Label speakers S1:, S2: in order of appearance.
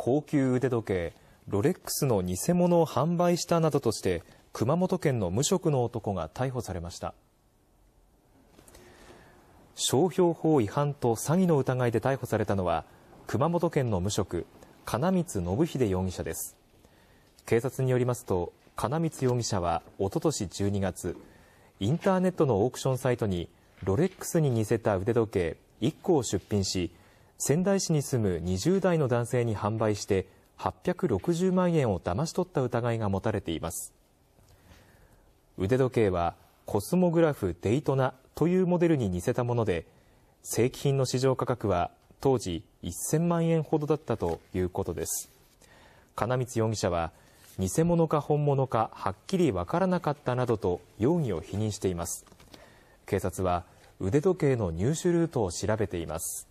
S1: 高級腕時計、ロレックスの偽物を販売したなどとして、熊本県の無職の男が逮捕されました。商標法違反と詐欺の疑いで逮捕されたのは、熊本県の無職、金光信秀容疑者です。警察によりますと、金光容疑者はおととし12月、インターネットのオークションサイトに、ロレックスに似せた腕時計1個を出品し、仙台市に住む20代の男性に販売して860万円を騙し取った疑いが持たれています。腕時計はコスモグラフデイトナというモデルに似せたもので、正規品の市場価格は当時1000万円ほどだったということです。金光容疑者は、偽物か本物かはっきりわからなかったなどと容疑を否認しています。警察は腕時計の入手ルートを調べています。